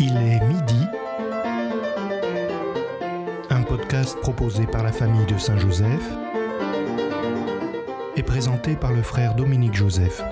Il est midi. Un podcast proposé par la famille de Saint-Joseph et présenté par le frère Dominique Joseph.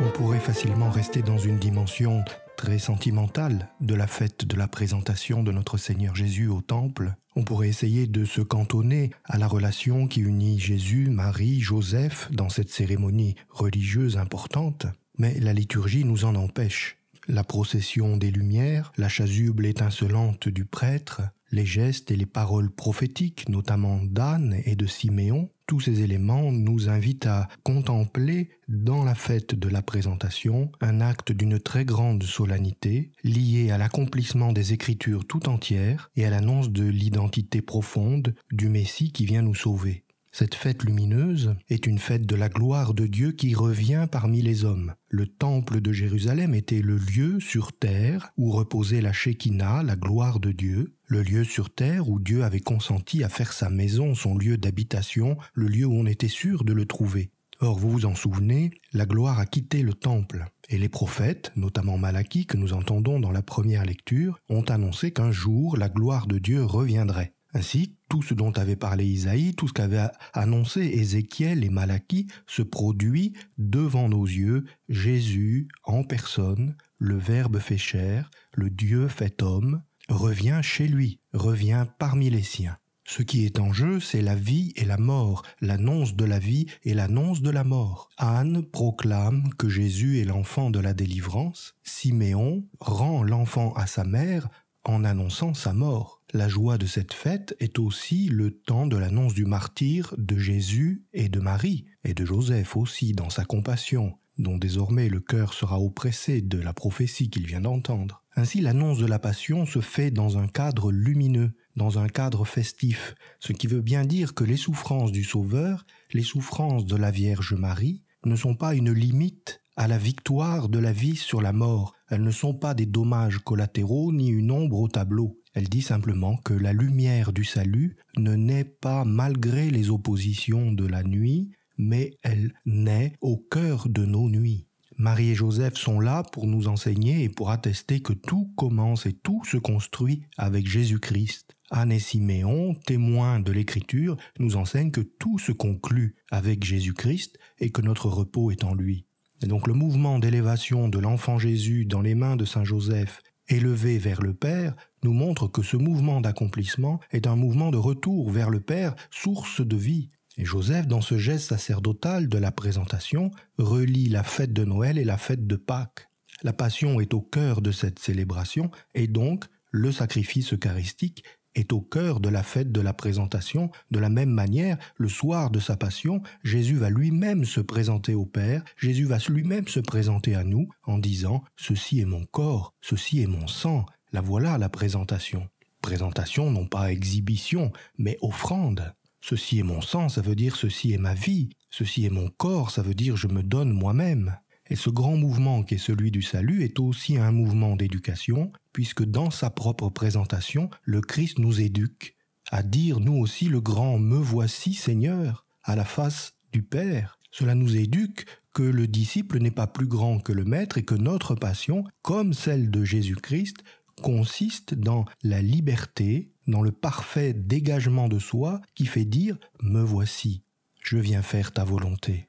On pourrait facilement rester dans une dimension très sentimentale de la fête de la présentation de notre Seigneur Jésus au Temple. On pourrait essayer de se cantonner à la relation qui unit Jésus, Marie, Joseph dans cette cérémonie religieuse importante mais la liturgie nous en empêche. La procession des lumières, la chasuble étincelante du prêtre, les gestes et les paroles prophétiques, notamment d'Anne et de Siméon, tous ces éléments nous invitent à contempler dans la fête de la présentation un acte d'une très grande solennité lié à l'accomplissement des Écritures tout entières et à l'annonce de l'identité profonde du Messie qui vient nous sauver. Cette fête lumineuse est une fête de la gloire de Dieu qui revient parmi les hommes. Le temple de Jérusalem était le lieu sur terre où reposait la Shekinah, la gloire de Dieu, le lieu sur terre où Dieu avait consenti à faire sa maison, son lieu d'habitation, le lieu où on était sûr de le trouver. Or, vous vous en souvenez, la gloire a quitté le temple, et les prophètes, notamment Malachie que nous entendons dans la première lecture, ont annoncé qu'un jour la gloire de Dieu reviendrait. Ainsi, tout ce dont avait parlé Isaïe, tout ce qu'avait annoncé Ézéchiel et Malachie se produit devant nos yeux, Jésus en personne, le Verbe fait chair, le Dieu fait homme, revient chez lui, revient parmi les siens. Ce qui est en jeu, c'est la vie et la mort, l'annonce de la vie et l'annonce de la mort. Anne proclame que Jésus est l'enfant de la délivrance, Siméon rend l'enfant à sa mère, en annonçant sa mort. La joie de cette fête est aussi le temps de l'annonce du martyr de Jésus et de Marie, et de Joseph aussi dans sa compassion, dont désormais le cœur sera oppressé de la prophétie qu'il vient d'entendre. Ainsi l'annonce de la passion se fait dans un cadre lumineux, dans un cadre festif, ce qui veut bien dire que les souffrances du Sauveur, les souffrances de la Vierge Marie, ne sont pas une limite à la victoire de la vie sur la mort, elles ne sont pas des dommages collatéraux ni une ombre au tableau. Elle dit simplement que la lumière du salut ne naît pas malgré les oppositions de la nuit, mais elle naît au cœur de nos nuits. Marie et Joseph sont là pour nous enseigner et pour attester que tout commence et tout se construit avec Jésus-Christ. Anne et Siméon, témoins de l'Écriture, nous enseignent que tout se conclut avec Jésus-Christ et que notre repos est en lui. Et donc le mouvement d'élévation de l'enfant Jésus dans les mains de Saint Joseph, élevé vers le Père, nous montre que ce mouvement d'accomplissement est un mouvement de retour vers le Père, source de vie. Et Joseph, dans ce geste sacerdotal de la présentation, relie la fête de Noël et la fête de Pâques. La passion est au cœur de cette célébration et donc le sacrifice eucharistique est au cœur de la fête de la présentation, de la même manière, le soir de sa passion, Jésus va lui-même se présenter au Père, Jésus va lui-même se présenter à nous en disant ⁇ Ceci est mon corps, ceci est mon sang, la voilà la présentation ⁇ Présentation non pas exhibition, mais offrande. Ceci est mon sang, ça veut dire ceci est ma vie, ceci est mon corps, ça veut dire je me donne moi-même. Et ce grand mouvement qui est celui du salut est aussi un mouvement d'éducation, puisque dans sa propre présentation, le Christ nous éduque à dire nous aussi le grand Me voici Seigneur à la face du Père. Cela nous éduque que le disciple n'est pas plus grand que le Maître et que notre passion, comme celle de Jésus-Christ, consiste dans la liberté, dans le parfait dégagement de soi qui fait dire ⁇ Me voici, je viens faire ta volonté ⁇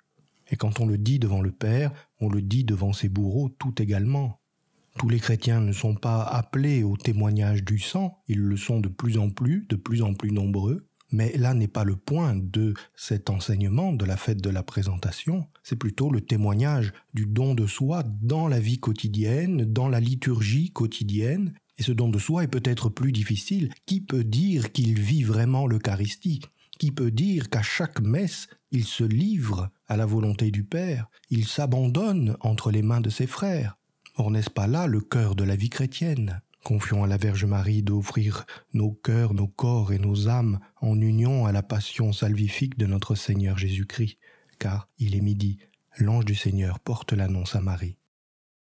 et quand on le dit devant le Père, on le dit devant ses bourreaux tout également. Tous les chrétiens ne sont pas appelés au témoignage du sang, ils le sont de plus en plus, de plus en plus nombreux, mais là n'est pas le point de cet enseignement de la fête de la présentation, c'est plutôt le témoignage du don de soi dans la vie quotidienne, dans la liturgie quotidienne, et ce don de soi est peut-être plus difficile. Qui peut dire qu'il vit vraiment l'Eucharistie Qui peut dire qu'à chaque messe, il se livre à la volonté du Père, il s'abandonne entre les mains de ses frères. Or n'est-ce pas là le cœur de la vie chrétienne Confions à la Vierge Marie d'offrir nos cœurs, nos corps et nos âmes en union à la passion salvifique de notre Seigneur Jésus-Christ, car il est midi, l'ange du Seigneur porte l'annonce à Marie.